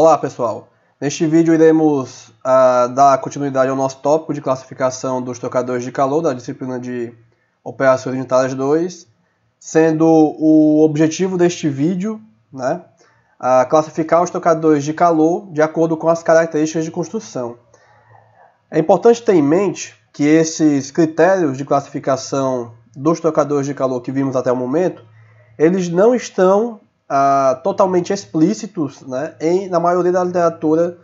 Olá pessoal, neste vídeo iremos uh, dar continuidade ao nosso tópico de classificação dos tocadores de calor da disciplina de Operações Unitárias 2, sendo o objetivo deste vídeo né, uh, classificar os tocadores de calor de acordo com as características de construção. É importante ter em mente que esses critérios de classificação dos tocadores de calor que vimos até o momento, eles não estão uh, totalmente explícitos né, em, na maioria da literatura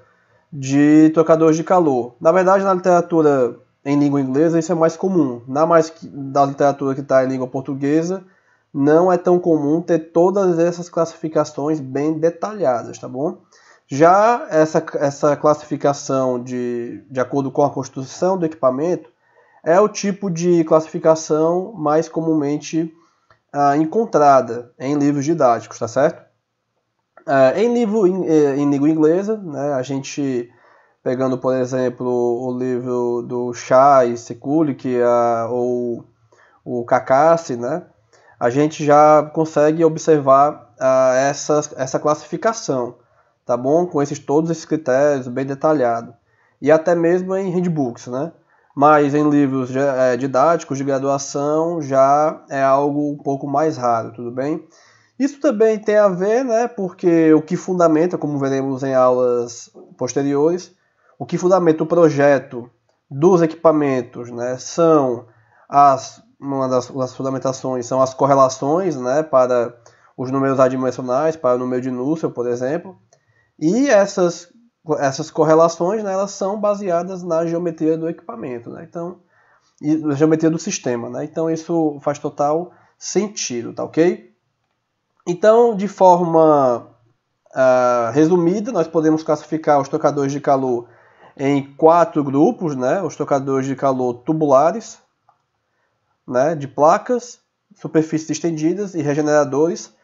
de trocadores de calor. Na verdade, na literatura em língua inglesa isso é mais comum. Na mais da literatura que está em língua portuguesa, não é tão comum ter todas essas classificações bem detalhadas, tá bom? Já essa, essa classificação de, de acordo com a constituição do equipamento é o tipo de classificação mais comumente ah, encontrada em livros didáticos, tá certo? Ah, em livro em, é, em, língua inglesa, né, a gente pegando, por exemplo, o livro do Chai Sekulik é ah, ou o Kakassi, né, a gente já consegue observar ah, essa, essa classificação, tá bom? Com esses todos esses critérios bem detalhado. E até mesmo em handbooks, né? Mas em livros eh, didáticos de graduação já é algo um pouco mais raro, tudo bem? Isso também tem a ver, né, porque o que fundamenta, como veremos em aulas posteriores, o que fundamenta o projeto dos equipamentos, né, são as uma das, das fundamentações são as correlações, né, para os números adimensionais, para o número de Nusselt, por exemplo, e essas essas correlações né, elas são baseadas na geometria do equipamento, né? Então, e na geometria do sistema, né? Então isso faz total sentido, tá ok? Então, de forma uh, resumida, nós podemos classificar os tocadores de calor em quatro grupos, né? Os tocadores de calor tubulares, né? De placas, superfícies estendidas e regeneradores.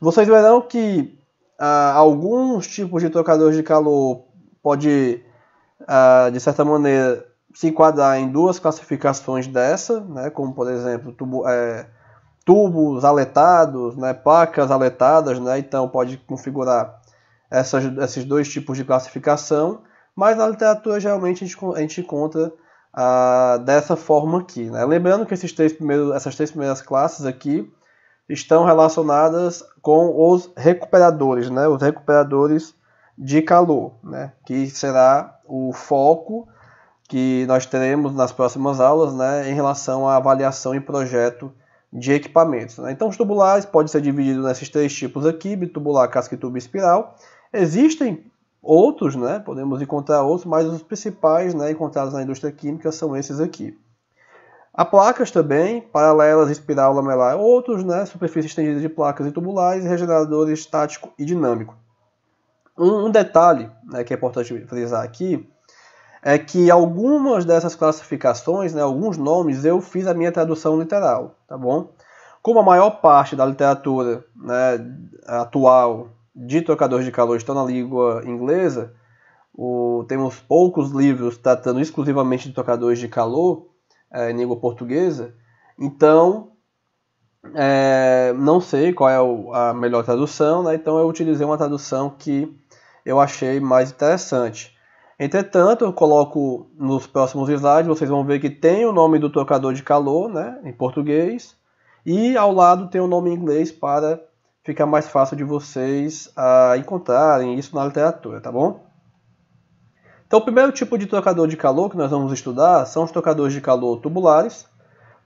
Vocês verão que ah, alguns tipos de trocadores de calor pode, ah, de certa maneira, se enquadrar em duas classificações dessa, né, como por exemplo tubo, é, tubos aletados, né, placas aletadas, né, então pode configurar essas, esses dois tipos de classificação, mas na literatura geralmente a gente, a gente encontra ah, dessa forma aqui. Né. Lembrando que esses três primeiros, essas três primeiras classes aqui estão relacionadas com os recuperadores, né? Os recuperadores de calor, né? Que será o foco que nós teremos nas próximas aulas, né? Em relação à avaliação e projeto de equipamentos. Né? Então, os tubulares podem ser divididos nesses três tipos aqui: bitubular, casca e tubo espiral. Existem outros, né? Podemos encontrar outros, mas os principais, né? Encontrados na indústria química são esses aqui. Há placas também, paralelas, espiral, lamelar, outros, né, superfície estendida de placas e tubulares, regenerador estático e dinâmico. Um, um detalhe né, que é importante frisar aqui é que algumas dessas classificações, né, alguns nomes, eu fiz a minha tradução literal, tá bom? Como a maior parte da literatura né, atual de trocadores de calor está na língua inglesa, o, temos poucos livros tratando exclusivamente de trocadores de calor, é, em língua portuguesa. Então, é, não sei qual é o, a melhor tradução, né? então eu utilizei uma tradução que eu achei mais interessante. Entretanto, eu coloco nos próximos slides, vocês vão ver que tem o nome do trocador de calor, né, em português, e ao lado tem o nome em inglês para ficar mais fácil de vocês ah, encontrarem isso na literatura, tá bom? Então, o primeiro tipo de trocador de calor que nós vamos estudar são os trocadores de calor tubulares,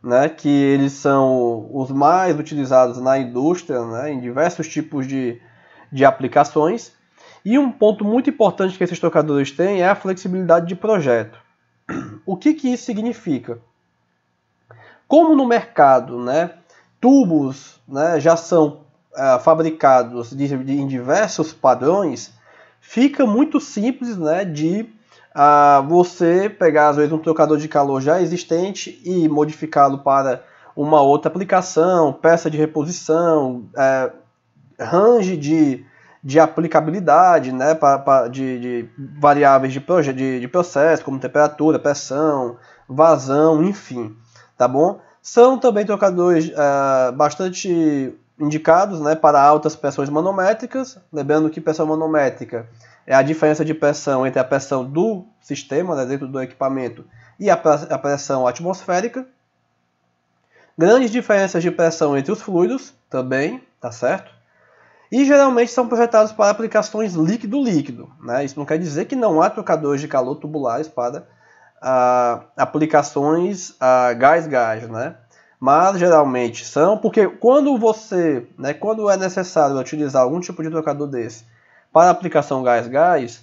né, que eles são os mais utilizados na indústria, né, em diversos tipos de, de aplicações. E um ponto muito importante que esses trocadores têm é a flexibilidade de projeto. O que, que isso significa? Como no mercado, né, tubos né, já são uh, fabricados de, de, em diversos padrões, fica muito simples né, de a você pegar às vezes um trocador de calor já existente e modificá-lo para uma outra aplicação, peça de reposição, é, range de, de aplicabilidade né, pra, pra de, de, variáveis de, de, de processo, como temperatura, pressão, vazão, enfim. Tá bom? São também trocadores é, bastante indicados né, para altas pressões manométricas, lembrando que pressão manométrica é a diferença de pressão entre a pressão do sistema, né, dentro do equipamento, e a pressão atmosférica. Grandes diferenças de pressão entre os fluidos também, tá certo? E geralmente são projetados para aplicações líquido-líquido. Né? Isso não quer dizer que não há trocadores de calor tubulares para ah, aplicações gás-gás, ah, né? mas geralmente são, porque quando você, né, quando é necessário utilizar algum tipo de trocador desse para a aplicação gás-gás,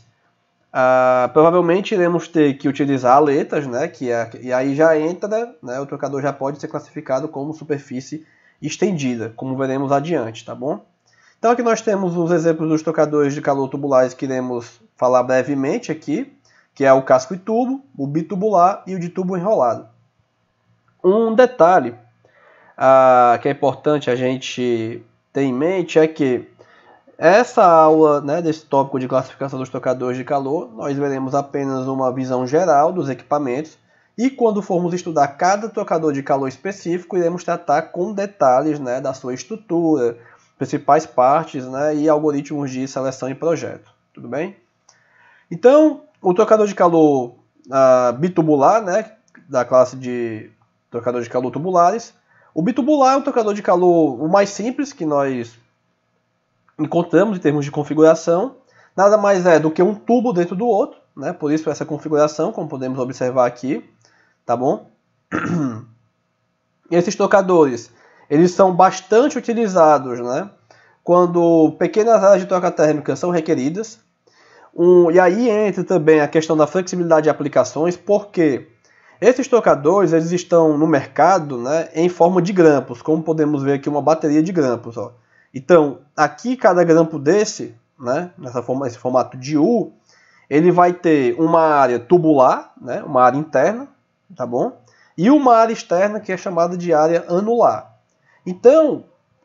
ah, provavelmente iremos ter que utilizar aletas, né, que é, e aí já entra, né, né, o trocador já pode ser classificado como superfície estendida, como veremos adiante, tá bom? Então aqui nós temos os exemplos dos trocadores de calor tubulares que iremos falar brevemente aqui, que é o casco e tubo, o bitubular e o de tubo enrolado. Um detalhe ah, que é importante a gente ter em mente é que essa aula né, desse tópico de classificação dos trocadores de calor, nós veremos apenas uma visão geral dos equipamentos e quando formos estudar cada trocador de calor específico, iremos tratar com detalhes né, da sua estrutura, principais partes né, e algoritmos de seleção e projeto. Tudo bem? Então, o trocador de calor ah, bitubular, né, da classe de trocador de calor tubulares, o bitubular é um trocador de calor o mais simples que nós encontramos em termos de configuração, nada mais é do que um tubo dentro do outro, né? Por isso essa configuração, como podemos observar aqui, tá bom? Esses trocadores, eles são bastante utilizados, né? Quando pequenas áreas de troca térmica são requeridas. Um, e aí entra também a questão da flexibilidade de aplicações, porque esses trocadores eles estão no mercado né, em forma de grampos, como podemos ver aqui uma bateria de grampos. Ó. Então, aqui cada grampo desse, né, nessa forma, esse formato de U, ele vai ter uma área tubular, né, uma área interna, tá bom? E uma área externa que é chamada de área anular. Então,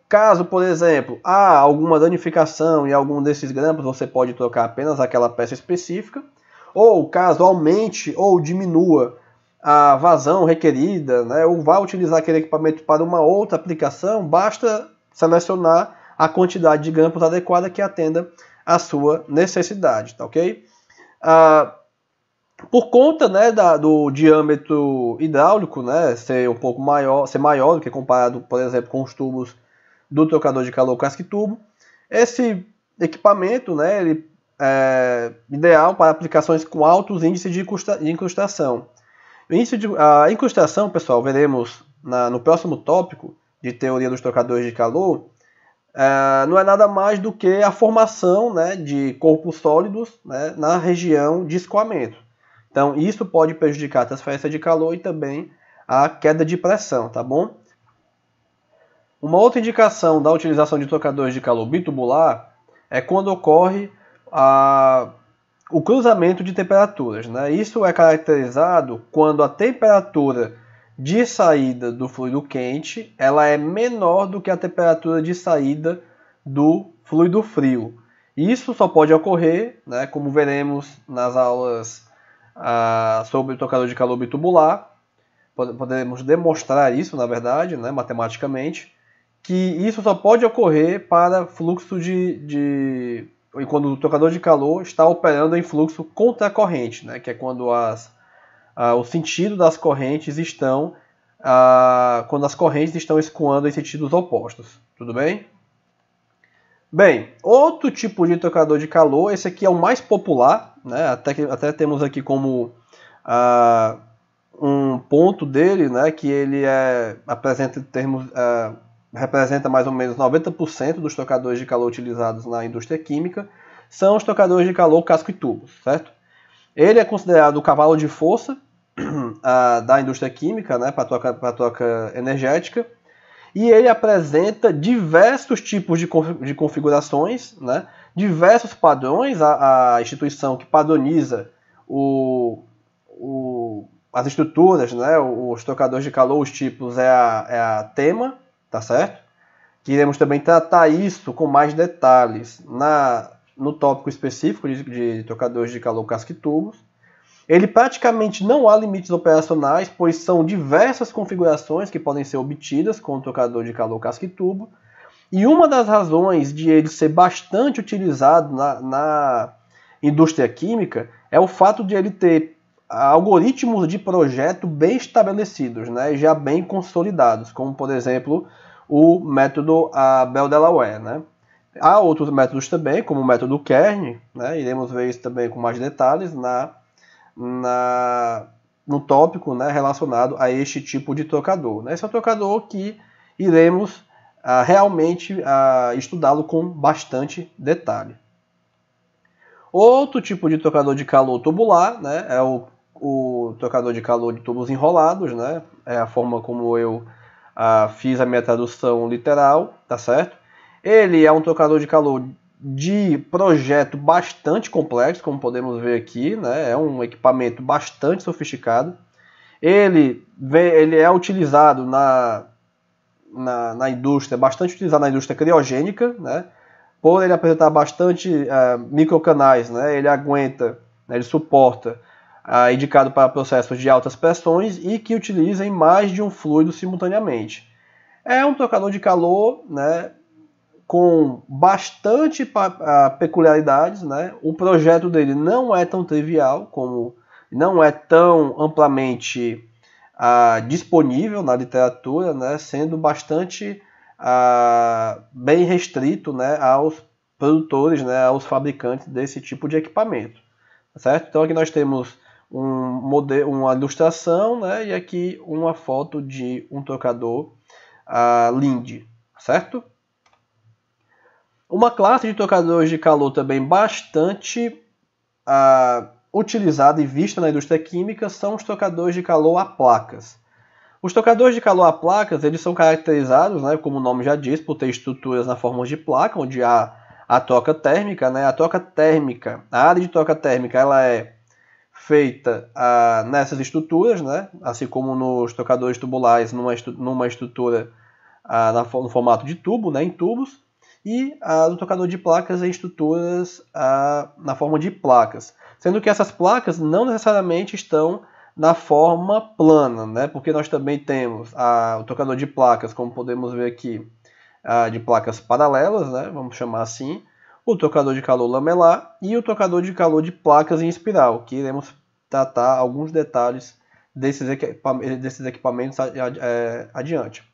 caso, por exemplo, há alguma danificação em algum desses grampos, você pode trocar apenas aquela peça específica, ou caso aumente ou diminua a vazão requerida, né, ou vá utilizar aquele equipamento para uma outra aplicação, basta selecionar a quantidade de grampos adequada que atenda a sua necessidade, tá ok? Ah, por conta né, da, do diâmetro hidráulico né, ser um pouco maior, ser maior do que comparado, por exemplo, com os tubos do trocador de calor casque-tubo, esse equipamento né, ele é ideal para aplicações com altos índices de incrustação. O índice de, a incrustação, pessoal, veremos na, no próximo tópico de teoria dos trocadores de calor, é, não é nada mais do que a formação né, de corpos sólidos né, na região de escoamento. Então, isso pode prejudicar a transferência de calor e também a queda de pressão, tá bom? Uma outra indicação da utilização de trocadores de calor bitubular é quando ocorre a, o cruzamento de temperaturas. Né? Isso é caracterizado quando a temperatura de saída do fluido quente ela é menor do que a temperatura de saída do fluido frio. Isso só pode ocorrer, né, como veremos nas aulas ah, sobre o trocador de calor bitubular, poderemos demonstrar isso, na verdade, né, matematicamente, que isso só pode ocorrer para fluxo de, de quando o trocador de calor está operando em fluxo contracorrente, né, que é quando as ah, o sentido das correntes estão ah, quando as correntes estão escoando em sentidos opostos. Tudo bem? Bem, outro tipo de tocador de calor, esse aqui é o mais popular, né? até, que, até temos aqui como ah, um ponto dele, né? que ele é, apresenta termos, ah, representa mais ou menos 90% dos tocadores de calor utilizados na indústria química, são os tocadores de calor casco e tubo, certo? Ele é considerado o cavalo de força a, da indústria química, né, para troca, troca energética, e ele apresenta diversos tipos de, de configurações, né, diversos padrões, a, a instituição que padroniza o, o, as estruturas, né, os trocadores de calor, os tipos, é a, é a tema, tá certo? Queremos também tratar isso com mais detalhes na, no tópico específico de, de trocadores de calor casca e tubos, ele praticamente não há limites operacionais, pois são diversas configurações que podem ser obtidas com o trocador de calor casca e tubo. E uma das razões de ele ser bastante utilizado na, na indústria química é o fato de ele ter algoritmos de projeto bem estabelecidos, né, já bem consolidados, como por exemplo o método Bell Delaware. Né. Há outros métodos também, como o método Kern, né, iremos ver isso também com mais detalhes na na, no tópico né, relacionado a este tipo de trocador. Né? Esse é um trocador que iremos ah, realmente ah, estudá-lo com bastante detalhe. Outro tipo de trocador de calor tubular né, é o, o trocador de calor de tubos enrolados, né, é a forma como eu ah, fiz a minha tradução literal, tá certo? Ele é um trocador de calor de projeto bastante complexo, como podemos ver aqui, né? é um equipamento bastante sofisticado. Ele, ele é utilizado na, na, na indústria, bastante utilizado na indústria criogênica, né? por ele apresentar bastante uh, microcanais, né? ele aguenta, né? ele suporta, uh, indicado para processos de altas pressões e que utilizem mais de um fluido simultaneamente. É um trocador de calor, né? com bastante peculiaridades, né? O projeto dele não é tão trivial como não é tão amplamente ah, disponível na literatura, né? Sendo bastante ah, bem restrito, né? Aos produtores, né? Aos fabricantes desse tipo de equipamento, tá certo? Então aqui nós temos um modelo, uma ilustração, né? E aqui uma foto de um trocador ah, Lindy, certo? Uma classe de tocadores de calor também bastante ah, utilizada e vista na indústria química são os tocadores de calor a placas. Os tocadores de calor a placas eles são caracterizados, né, como o nome já diz, por ter estruturas na forma de placa, onde há a troca térmica. Né? A troca térmica, a área de troca térmica, ela é feita ah, nessas estruturas, né? assim como nos tocadores tubulares, numa, estru numa estrutura ah, na, no formato de tubo, né? em tubos. E a, do tocador de placas, em é estruturas a, na forma de placas. Sendo que essas placas não necessariamente estão na forma plana, né? porque nós também temos a, o tocador de placas, como podemos ver aqui, de placas paralelas, né? vamos chamar assim, o tocador de calor lamelar e o tocador de calor de placas em espiral, que iremos tratar alguns detalhes desses, equipamentos é, adiante.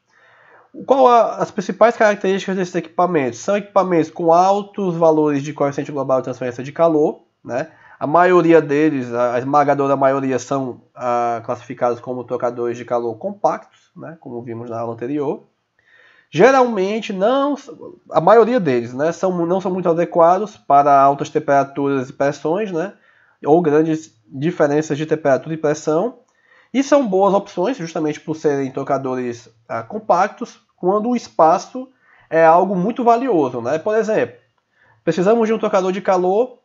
Qual a, as principais características desses equipamentos? São equipamentos com altos valores de coeficiente global de transferência de calor, né? A maioria deles, a esmagadora maioria, são ah, classificados como trocadores de calor compactos, né? como vimos na aula anterior. Geralmente, não, a maioria deles né? são, não são muito adequados para altas temperaturas e pressões, né? ou grandes diferenças de temperatura e pressão. E são boas opções, justamente por serem tocadores ah, compactos, quando o espaço é algo muito valioso. Né? Por exemplo, precisamos de um tocador de calor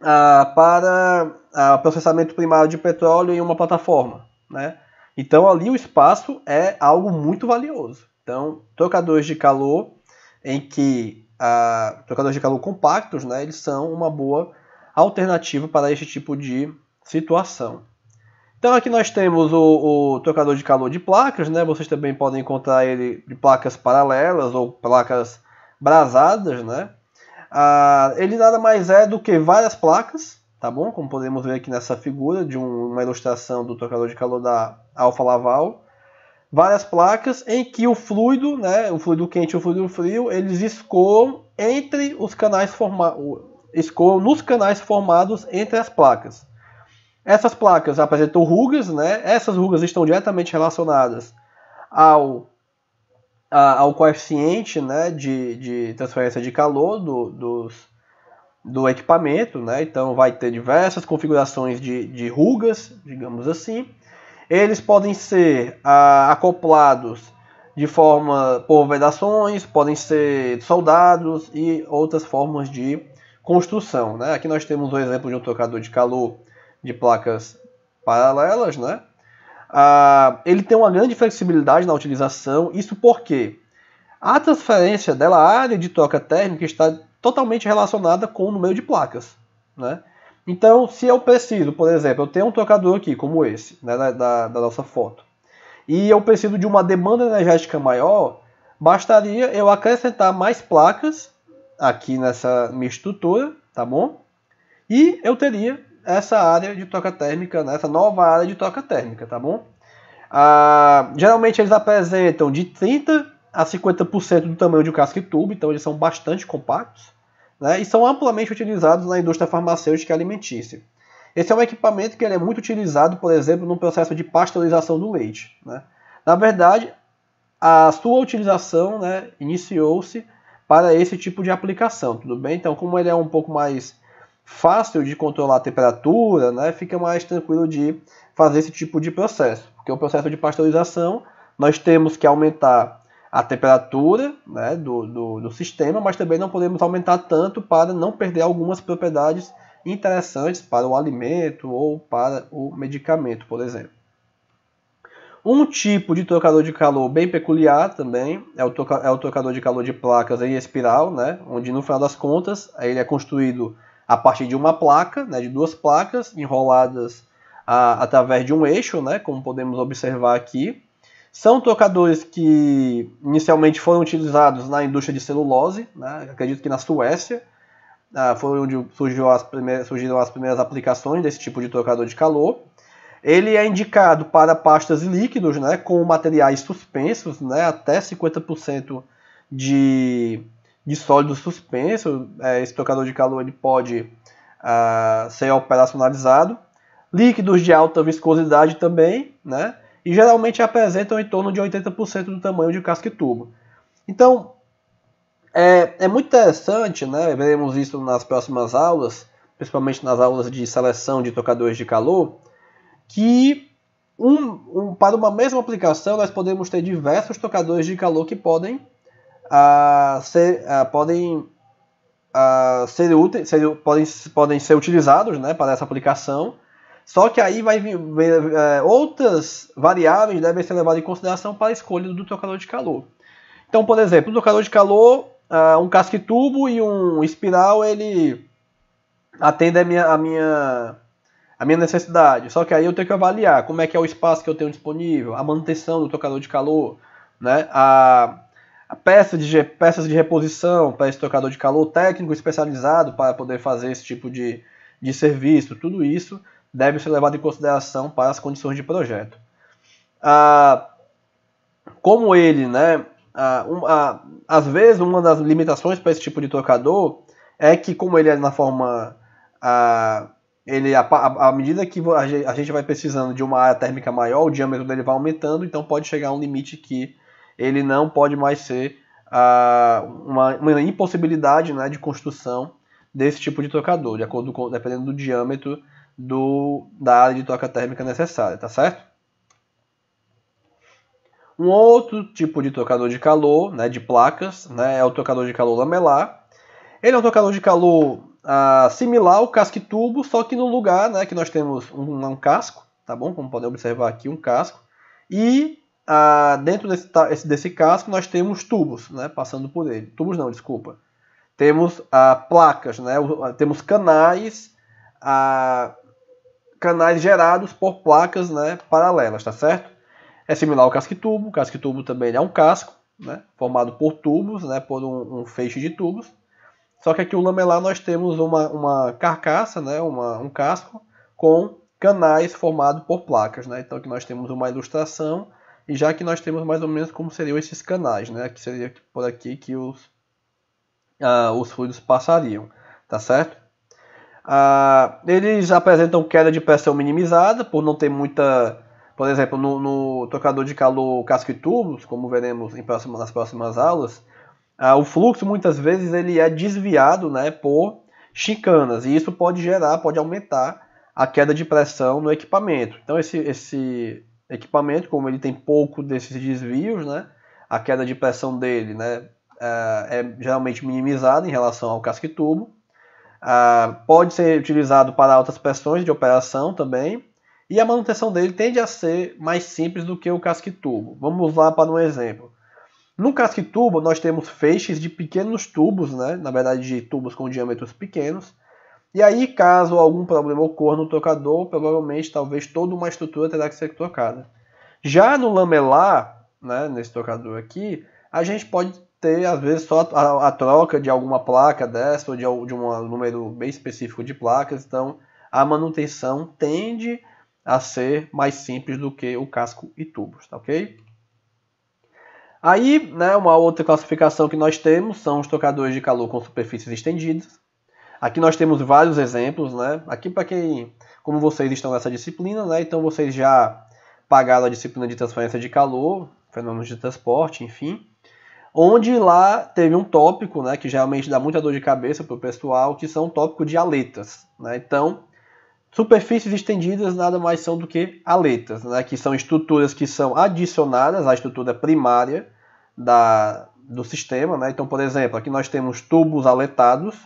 ah, para ah, processamento primário de petróleo em uma plataforma. Né? Então, ali o espaço é algo muito valioso. Então, tocadores de calor em que ah, de calor compactos, né, eles são uma boa alternativa para este tipo de situação. Então aqui nós temos o, o, trocador de calor de placas, né? Vocês também podem encontrar ele de placas paralelas ou placas brasadas, né? Ah, ele nada mais é do que várias placas, tá bom? Como podemos ver aqui nessa figura de um, uma ilustração do trocador de calor da Alfa Laval. Várias placas em que o fluido, né, o fluido quente e o fluido frio, eles escoam entre os canais formados, escoam nos canais formados entre as placas. Essas placas apresentam rugas, né? Essas rugas estão diretamente relacionadas ao, a, ao coeficiente né, de, de transferência de calor do, dos, do equipamento, né? Então vai ter diversas configurações de, de rugas, digamos assim. Eles podem ser acoplados de forma por vedações, podem ser soldados e outras formas de construção. Né? Aqui nós temos um exemplo de um trocador de calor de placas paralelas, né? Ah, ele tem uma grande flexibilidade na utilização, isso porque a transferência dela à área de troca térmica está totalmente relacionada com o número de placas, né? Então, se eu preciso, por exemplo, eu tenho um trocador aqui, como esse, né, da, da nossa foto, e eu preciso de uma demanda energética maior, bastaria eu acrescentar mais placas aqui nessa minha estrutura, tá bom? E eu teria essa área de troca térmica, né, essa nova área de troca térmica, tá bom? Ah, geralmente eles apresentam de 30 a 50% do tamanho de um casco e tubo, então eles são bastante compactos, né, e são amplamente utilizados na indústria farmacêutica e alimentícia. Esse é um equipamento que ele é muito utilizado, por exemplo, no processo de pasteurização do leite. Né? Na verdade, a sua utilização né, iniciou-se para esse tipo de aplicação, tudo bem? Então, como ele é um pouco mais fácil de controlar a temperatura, né, fica mais tranquilo de fazer esse tipo de processo. Porque o é processo de pasteurização, nós temos que aumentar a temperatura né, do, do, do sistema, mas também não podemos aumentar tanto para não perder algumas propriedades interessantes para o alimento ou para o medicamento, por exemplo. Um tipo de trocador de calor bem peculiar também é o, troca, é o trocador de calor de placas em espiral, né, onde no final das contas ele é construído a partir de uma placa, né, de duas placas enroladas a, através de um eixo, né, como podemos observar aqui. São tocadores que inicialmente foram utilizados na indústria de celulose, né, acredito que na Suécia, ah, foi onde surgiu as primeiras, surgiram as primeiras aplicações desse tipo de tocador de calor. Ele é indicado para pastas líquidos, né, com materiais suspensos, né, até 50% de de sólido suspenso, é, esse tocador de calor ele pode uh, ser operacionalizado. Líquidos de alta viscosidade também, né? E geralmente apresentam em torno de 80% do tamanho de casco e tubo. Então, é, é, muito interessante, né? Veremos isso nas próximas aulas, principalmente nas aulas de seleção de tocadores de calor, que um, um, para uma mesma aplicação nós podemos ter diversos tocadores de calor que podem ser, podem ser úteis, ser, podem, podem ser utilizados né, para essa aplicação. Só que aí vai é, outras variáveis devem ser levadas em consideração para a escolha do trocador de calor. Então, por exemplo, o trocador de calor, uh, um casque tubo e um espiral, ele atende a minha, a, minha, a minha necessidade. Só que aí eu tenho que avaliar como é que é o espaço que eu tenho disponível, a manutenção do trocador de calor, né? a, peça de, peças de reposição, para esse trocador de calor, técnico especializado para poder fazer esse tipo de, de serviço, tudo isso deve ser levado em consideração para as condições de projeto. Ah, como ele, né, ah, um, ah, às vezes uma das limitações para esse tipo de trocador é que como ele é na forma ele à medida que a gente vai precisando de uma área térmica maior, o diâmetro dele vai aumentando, então pode chegar a um limite que ele não pode mais ser ah, uma, uma, impossibilidade né, de construção desse tipo de trocador, de acordo com, dependendo do diâmetro do, da área de troca térmica necessária, tá certo? Um outro tipo de trocador de calor, né, de placas, né, é o trocador de calor lamelar. Ele é um trocador de calor ah, similar ao casque tubo, só que no lugar né, que nós temos um, um casco, tá bom? Como podem observar aqui, um casco. E ah, dentro desse, desse casco nós temos tubos, né, passando por ele. Tubos não, desculpa. Temos ah, placas, né, ah, temos canais, ah, canais gerados por placas né, paralelas, tá certo? É similar ao casque-tubo, o casque-tubo também é um casco, né, formado por tubos, né, por um, um feixe de tubos. Só que aqui o lamelar nós temos uma, uma carcaça, né, uma, um casco, com canais formado por placas. Né? Então aqui nós temos uma ilustração e já que nós temos mais ou menos como seriam esses canais, né? Que seria por aqui que os, ah, os fluidos passariam, tá certo? Ah, eles apresentam queda de pressão minimizada por não ter muita, por exemplo, no, no de calor casco e tubos, como veremos em próxima, nas próximas aulas, ah, o fluxo muitas vezes ele é desviado, né, por chicanas e isso pode gerar, pode aumentar a queda de pressão no equipamento. Então esse, esse equipamento, como ele tem pouco desses desvios, né, a queda de pressão dele né, é, é geralmente minimizada em relação ao casque tubo. Ah, pode ser utilizado para altas pressões de operação também. E a manutenção dele tende a ser mais simples do que o casque tubo. Vamos lá para um exemplo. No casque tubo, nós temos feixes de pequenos tubos, né? na verdade de tubos com diâmetros pequenos, e aí, caso algum problema ocorra no trocador, provavelmente talvez toda uma estrutura terá que ser trocada. Já no lamelar, né, nesse trocador aqui, a gente pode ter, às vezes, só a, a troca de alguma placa dessa ou de, de um número bem específico de placas. Então, a manutenção tende a ser mais simples do que o casco e tubos, tá ok? Aí, né, uma outra classificação que nós temos são os trocadores de calor com superfícies estendidas. Aqui nós temos vários exemplos, né? Aqui para quem, como vocês estão nessa disciplina, né? Então vocês já pagaram a disciplina de transferência de calor, fenômenos de transporte, enfim. Onde lá teve um tópico, né, que geralmente dá muita dor de cabeça para o pessoal, que são o tópico de aletas. Né? Então, superfícies estendidas nada mais são do que aletas, né, que são estruturas que são adicionadas à estrutura primária da, do sistema. Né? Então, por exemplo, aqui nós temos tubos aletados,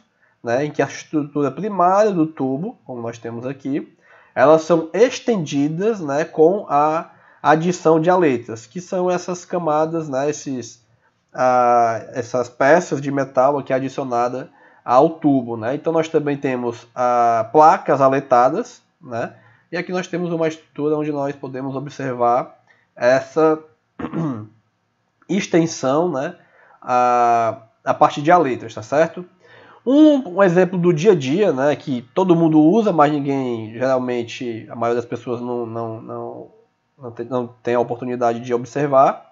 né, em que a estrutura primária do tubo, como nós temos aqui, elas são estendidas né, com a adição de aletas, que são essas camadas, né, esses, a, essas peças de metal aqui adicionada ao tubo. Né? Então nós também temos a placas aletadas, né? e aqui nós temos uma estrutura onde nós podemos observar essa extensão né, a, a partir de aletas, tá certo? Um, um, exemplo do dia a dia, né, que todo mundo usa, mas ninguém, geralmente, a maioria das pessoas não, não, não, não, tem, não tem a oportunidade de observar,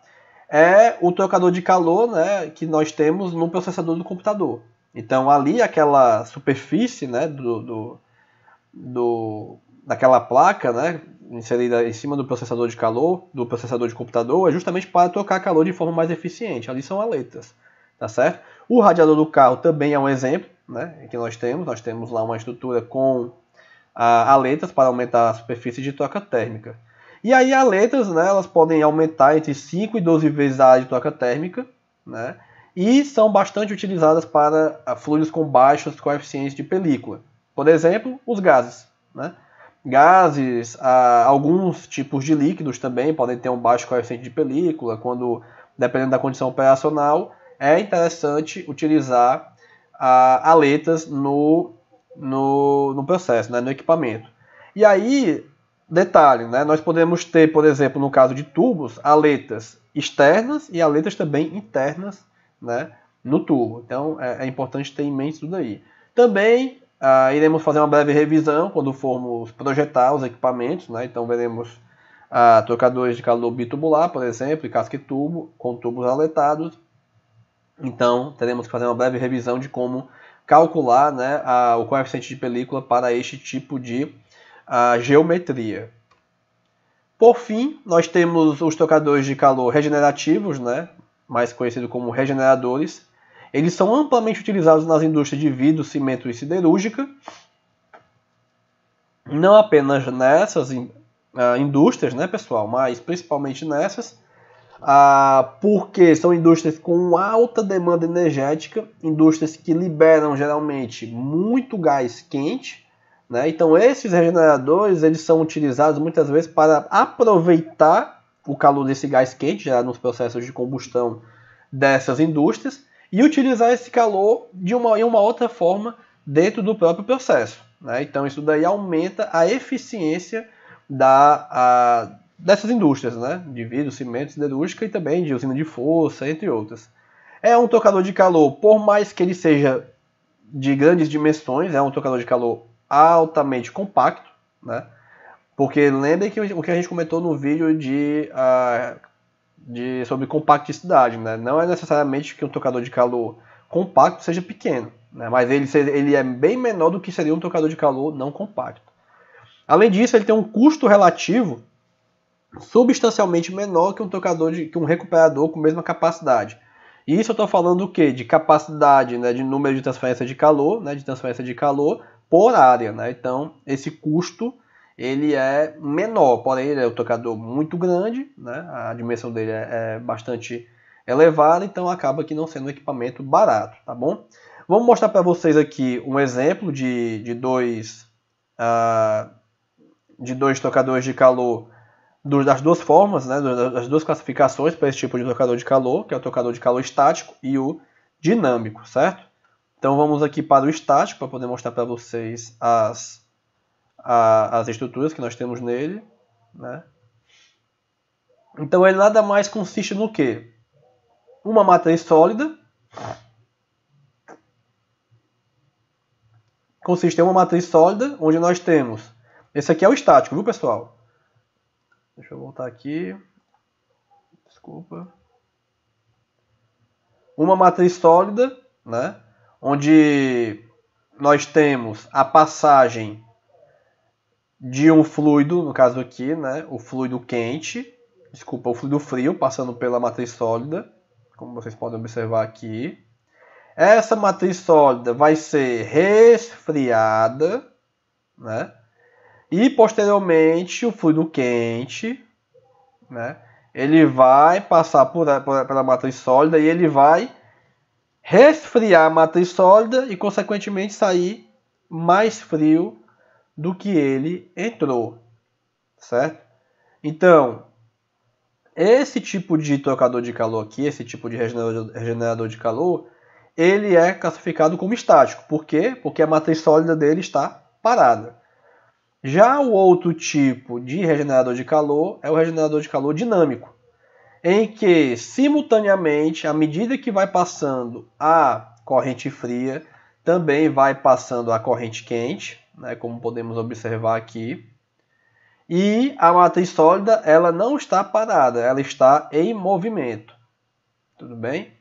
é o trocador de calor né, que nós temos no processador do computador. Então, ali, aquela superfície né, do, do, do daquela placa né, inserida em cima do processador de calor, do processador de computador, é justamente para trocar calor de forma mais eficiente. Ali são aletas, tá certo? O radiador do carro também é um exemplo né, que nós temos. Nós temos lá uma estrutura com ah, aletas para aumentar a superfície de troca térmica. E aí aletas né, elas podem aumentar entre 5 e 12 vezes a área de troca térmica. Né, e são bastante utilizadas para ah, fluidos com baixos coeficientes de película. Por exemplo, os gases. Né? Gases, ah, alguns tipos de líquidos também podem ter um baixo coeficiente de película, quando, dependendo da condição operacional, é interessante utilizar ah, aletas no, no, no processo, né, no equipamento. E aí, detalhe, né, nós podemos ter, por exemplo, no caso de tubos, aletas externas e aletas também internas né, no tubo. Então, é, é importante ter em mente tudo aí. Também ah, iremos fazer uma breve revisão quando formos projetar os equipamentos. Né, então, veremos ah, trocadores de calor bitubular, por exemplo, e casque tubo, com tubos aletados então, teremos que fazer uma breve revisão de como calcular né, a, o coeficiente de película para este tipo de a, geometria. Por fim, nós temos os trocadores de calor regenerativos, né, mais conhecido como regeneradores. Eles são amplamente utilizados nas indústrias de vidro, cimento e siderúrgica. Não apenas nessas in, a, ah, indústrias, né, pessoal, mas principalmente nessas ah, porque são indústrias com alta demanda energética, indústrias que liberam geralmente muito gás quente, né? Então esses regeneradores eles são utilizados muitas vezes para aproveitar o calor desse gás quente gerado nos processos de combustão dessas indústrias e utilizar esse calor de uma, em uma outra forma dentro do próprio processo. Né? Então isso daí aumenta a eficiência da, a, dessas indústrias, né? De vidro, cimento, siderúrgica e também de usina de força, entre outras. É um tocador de calor, por mais que ele seja de grandes dimensões, é um tocador de calor altamente compacto, né? Porque lembrem que o que a gente comentou no vídeo de, uh, de sobre compacticidade, né? Não é necessariamente que um tocador de calor compacto seja pequeno, né? Mas ele, ele é bem menor do que seria um tocador de calor não compacto. Além disso, ele tem um custo relativo substancialmente menor que um tocador de, que um recuperador com mesma capacidade. E isso eu estou falando o quê? De capacidade, né, de número de transferência de calor, né, de transferência de calor por área, né? Então, esse custo ele é menor, porém ele é um tocador muito grande, né? A dimensão dele é, é bastante elevada, então acaba que não sendo um equipamento barato, tá bom? Vamos mostrar para vocês aqui um exemplo de, de dois uh, de dois tocadores de calor das duas formas, né, das duas classificações para esse tipo de trocador de calor, que é o trocador de calor estático e o dinâmico, certo? Então vamos aqui para o estático para poder mostrar para vocês as, a, as estruturas que nós temos nele. Né? Então ele nada mais consiste no que? Uma matriz sólida. Consiste em uma matriz sólida onde nós temos. Esse aqui é o estático, viu pessoal? Deixa eu voltar aqui. Desculpa. Uma matriz sólida, né? Onde nós temos a passagem de um fluido, no caso aqui, né? O fluido quente, desculpa, o fluido frio passando pela matriz sólida, como vocês podem observar aqui. Essa matriz sólida vai ser resfriada, né? E posteriormente o fluido quente, né? Ele vai passar por, por, pela matriz sólida e ele vai resfriar a matriz sólida e consequentemente sair mais frio do que ele entrou, certo? Então, esse tipo de trocador de calor aqui, esse tipo de regenerador de calor, ele é classificado como estático. Por quê? Porque a matriz sólida dele está parada. Já o outro tipo de regenerador de calor é o regenerador de calor dinâmico, em que, simultaneamente, à medida que vai passando a corrente fria, também vai passando a corrente quente, né, como podemos observar aqui. E a matriz sólida ela não está parada, ela está em movimento. Tudo bem?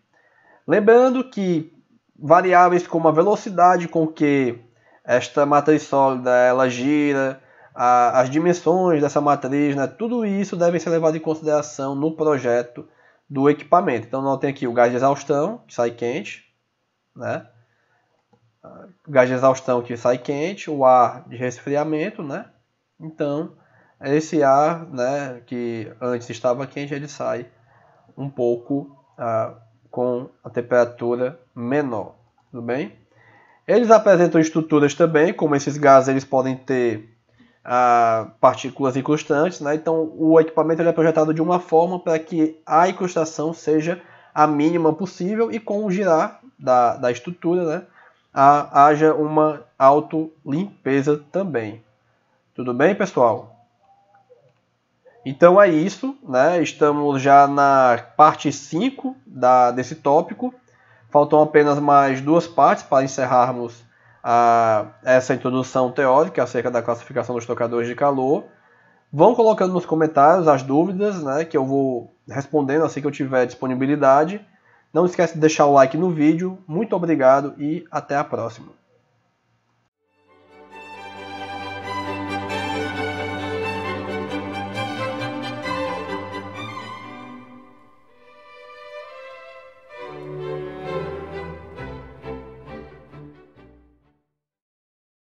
Lembrando que variáveis como a velocidade com que esta matriz sólida ela gira, a, as dimensões dessa matriz, né, tudo isso deve ser levado em consideração no projeto do equipamento. Então, nós temos aqui o gás de exaustão, que sai quente, né? O gás de exaustão que sai quente, o ar de resfriamento, né? Então, esse ar, né, que antes estava quente, ele sai um pouco ah, com a temperatura menor, tudo bem? Eles apresentam estruturas também, como esses gases eles podem ter ah, partículas incrustantes, né? então o equipamento é projetado de uma forma para que a incrustação seja a mínima possível e com o girar da, da estrutura né? haja uma auto-limpeza também. Tudo bem, pessoal? Então é isso, né? estamos já na parte 5 desse tópico. Faltam apenas mais duas partes para encerrarmos a, essa introdução teórica acerca da classificação dos tocadores de calor. Vão colocando nos comentários as dúvidas, né, que eu vou respondendo assim que eu tiver disponibilidade. Não esquece de deixar o like no vídeo. Muito obrigado e até a próxima.